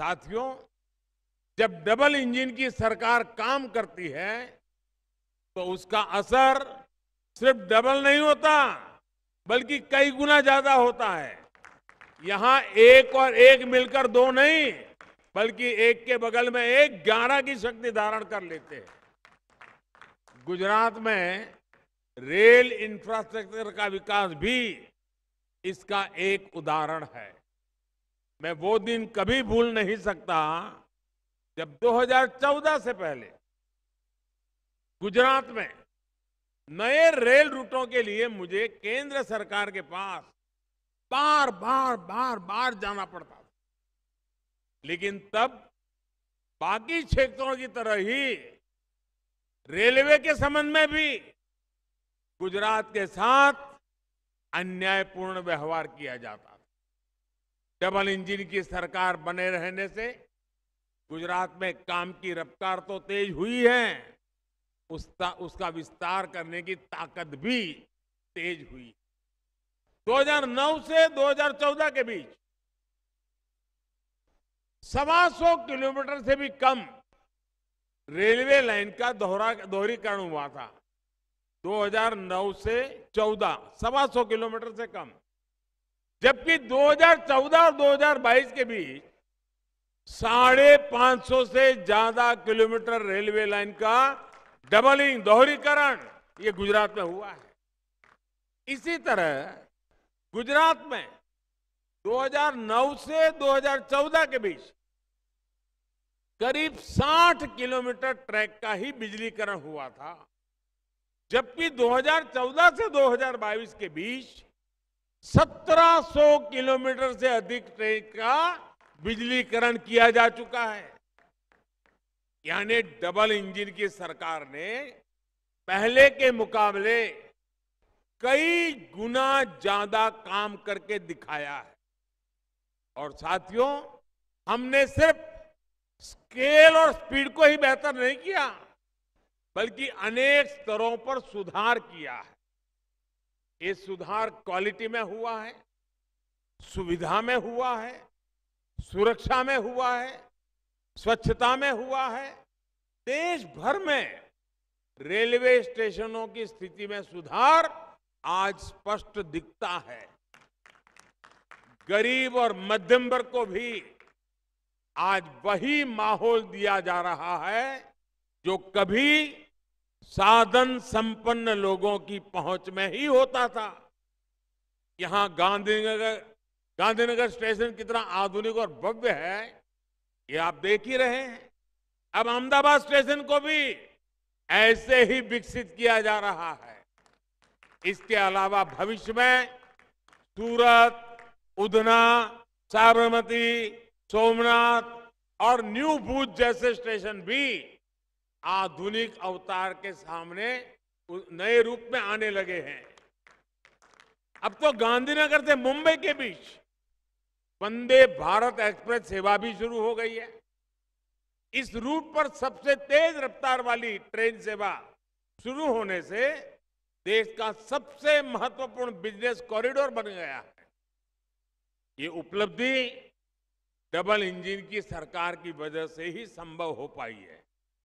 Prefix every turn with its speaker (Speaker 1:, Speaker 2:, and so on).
Speaker 1: साथियों जब double engine की सरकार काम करती है तो उसका असर सिर्फ डबल नहीं होता बल्कि कई गुना ज्यादा होता है यहां एक और एक मिलकर दो नहीं बल्कि एक के बगल में एक ग्यारह की शक्ति धारण कर लेते हैं गुजरात में रेल इंफ्रास्ट्रक्चर का विकास भी इसका एक उदाहरण है मैं वो दिन कभी भूल नहीं सकता जब 2014 से पहले गुजरात में नए रेल रूटों के लिए मुझे केंद्र सरकार के पास बार बार बार बार जाना पड़ता था लेकिन तब बाकी क्षेत्रों की तरह ही रेलवे के संबंध में भी गुजरात के साथ अन्यायपूर्ण व्यवहार किया जाता डबल इंजन की सरकार बने रहने से गुजरात में काम की रफ्तार तो तेज हुई है उसका उसका विस्तार करने की ताकत भी तेज हुई 2009 से 2014 के बीच सवा सौ किलोमीटर से भी कम रेलवे लाइन का दोहरा दोहरीकरण हुआ था 2009 से 14 सवा सौ किलोमीटर से कम जबकि 2014 और 2022 के बीच साढ़े पांच सौ से ज्यादा किलोमीटर रेलवे लाइन का डबलिंग दोहरीकरण ये गुजरात में हुआ है इसी तरह गुजरात में 2009 से 2014 के बीच करीब 60 किलोमीटर ट्रैक का ही बिजलीकरण हुआ था जबकि 2014 से 2022 के बीच 1700 किलोमीटर से अधिक ट्रेन का बिजलीकरण किया जा चुका है यानी डबल इंजन की सरकार ने पहले के मुकाबले कई गुना ज्यादा काम करके दिखाया है और साथियों हमने सिर्फ स्केल और स्पीड को ही बेहतर नहीं किया बल्कि अनेक स्तरों पर सुधार किया है ये सुधार क्वालिटी में हुआ है सुविधा में हुआ है सुरक्षा में हुआ है स्वच्छता में हुआ है देश भर में रेलवे स्टेशनों की स्थिति में सुधार आज स्पष्ट दिखता है गरीब और मध्यम वर्ग को भी आज वही माहौल दिया जा रहा है जो कभी साधन संपन्न लोगों की पहुंच में ही होता था यहां गांधीनगर गांधीनगर स्टेशन कितना आधुनिक और भव्य है ये आप देख ही रहे हैं अब अहमदाबाद स्टेशन को भी ऐसे ही विकसित किया जा रहा है इसके अलावा भविष्य में सूरत उधना साबरमती सोमनाथ और न्यू भूज जैसे स्टेशन भी आधुनिक अवतार के सामने नए रूप में आने लगे हैं अब तो गांधीनगर से मुंबई के बीच वंदे भारत एक्सप्रेस सेवा भी शुरू हो गई है इस रूट पर सबसे तेज रफ्तार वाली ट्रेन सेवा शुरू होने से देश का सबसे महत्वपूर्ण बिजनेस कॉरिडोर बन गया है ये उपलब्धि डबल इंजन की सरकार की वजह से ही संभव हो पाई है